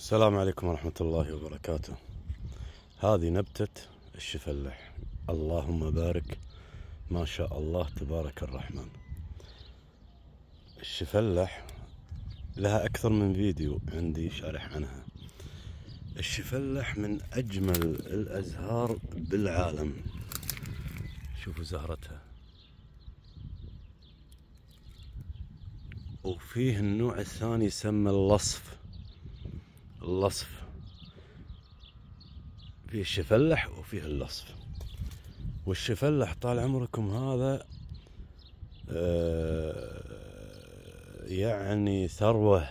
السلام عليكم ورحمة الله وبركاته هذه نبتة الشفلح اللهم بارك ما شاء الله تبارك الرحمن الشفلح لها أكثر من فيديو عندي شارح عنها الشفلح من أجمل الأزهار بالعالم شوفوا زهرتها وفيه النوع الثاني يسمى اللصف اللصف فيه الشفلح وفيه اللصف والشفلح طال عمركم هذا آه، يعني ثروة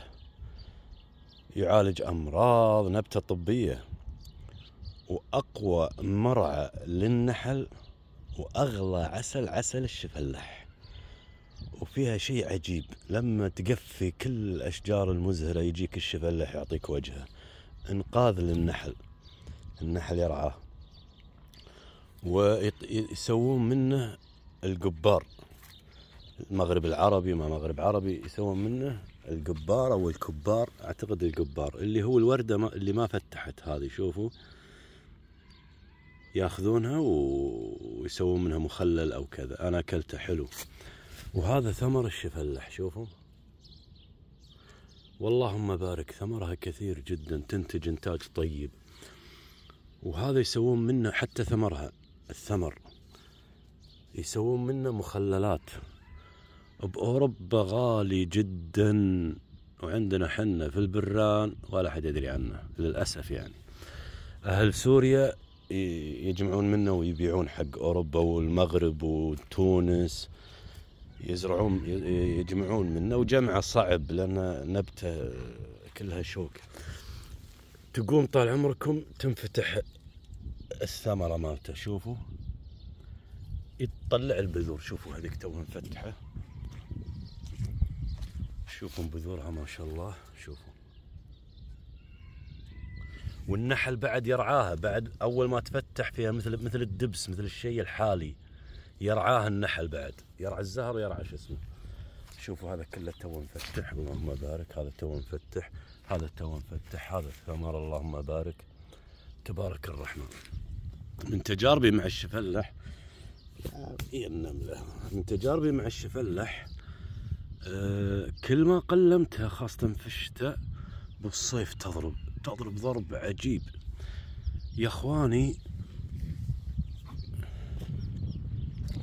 يعالج أمراض نبتة طبية وأقوى مرعى للنحل وأغلى عسل عسل الشفلح وفيها شيء عجيب لما تقفي كل الأشجار المزهرة يجيك الشفلح يعطيك وجهه إنقاذ للنحل النحل يرعاه ويسوون منه القبار المغرب العربي ما مغرب عربي يسوون منه القبار او الكبار اعتقد القبار اللي هو الورده ما اللي ما فتحت هذه شوفوا ياخذونها ويسوون منها مخلل او كذا انا اكلته حلو وهذا ثمر الشفلح شوفوا واللهم بارك ثمرها كثير جدا تنتج انتاج طيب وهذا يسوون منه حتى ثمرها الثمر يسوون منه مخللات بأوروبا غالي جدا وعندنا حنا في البران ولا حد يدري عنه للأسف يعني أهل سوريا يجمعون منه ويبيعون حق أوروبا والمغرب وتونس يزرعون يجمعون منه وجمعه صعب لان نبته كلها شوك تقوم طال عمركم تنفتح الثمره مالته شوفوا يطلع البذور شوفوا هذيك توها مفتحه شوفوا بذورها ما شاء الله شوفوا والنحل بعد يرعاها بعد اول ما تفتح فيها مثل مثل الدبس مثل الشيء الحالي يرعاها النحل بعد يرعى الزهر ويرعى شو اسمه شوفوا هذا كله تو مفتح اللهم بارك هذا تو مفتح هذا تو مفتح هذا ثمر اللهم بارك تبارك الرحمن من تجاربي مع الشفلح آه، يا إيه، النملة من تجاربي مع الشفلح أه كل ما قلمتها خاصة في الشتاء بالصيف تضرب تضرب ضرب عجيب يا اخواني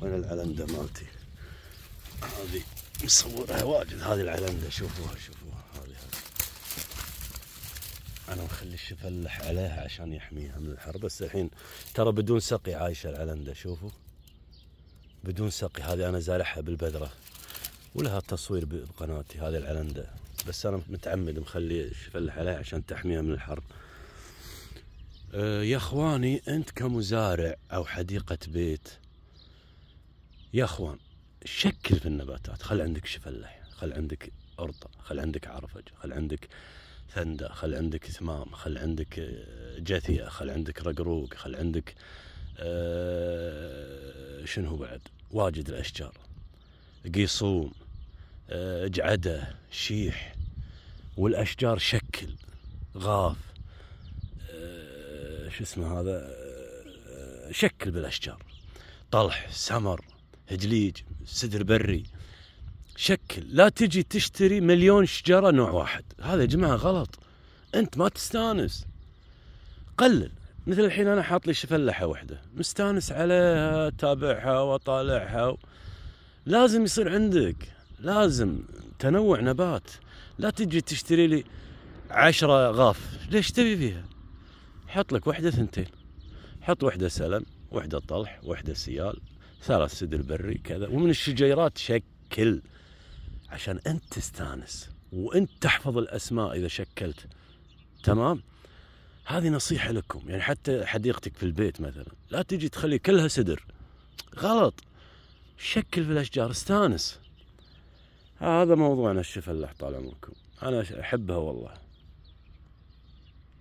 وين العلندة مالتي هذه مصورها واجد هذه العلندة شوفوها شوفوها هذه هذه أنا مخلي الشفلح عليها عشان يحميها من الحر بس الحين ترى بدون سقي عايشة العلندة شوفوا بدون سقي هذه أنا زارعها بالبذرة ولها تصوير بقناتي هذه العلندة بس أنا متعمد مخلي الشفلح عليها عشان تحميها من الحر أه يا اخواني انت كمزارع او حديقه بيت يا اخوان شكل في النباتات خل عندك شفله خل عندك أرطة خل عندك عرفج خل عندك ثندة خل عندك ثمام خل عندك آه، جثية خل عندك رقروق خل عندك آه شنو بعد واجد الأشجار قيصوم آه جعدة شيح والأشجار شكل غاف آه شو اسمه هذا آه، شكل بالأشجار طلح سمر هجليج سدر بري شكل لا تجي تشتري مليون شجرة نوع واحد هذا يا جماعة غلط أنت ما تستانس قلل مثل الحين أنا حاط لي شفلحة واحدة مستانس عليها أتابعها وأطالعها و... لازم يصير عندك لازم تنوع نبات لا تجي تشتري لي عشرة غاف ليش تبي فيها حط لك واحدة ثنتين حط واحدة سلم واحدة طلح واحدة سيال ثار السد البري كذا ومن الشجيرات شكل عشان انت تستانس وانت تحفظ الاسماء اذا شكلت تمام هذه نصيحة لكم يعني حتى حديقتك في البيت مثلا لا تجي تخلي كلها سدر غلط شكل في الأشجار استانس هذا موضوعنا الشفا الله طال عمركم أنا أحبها والله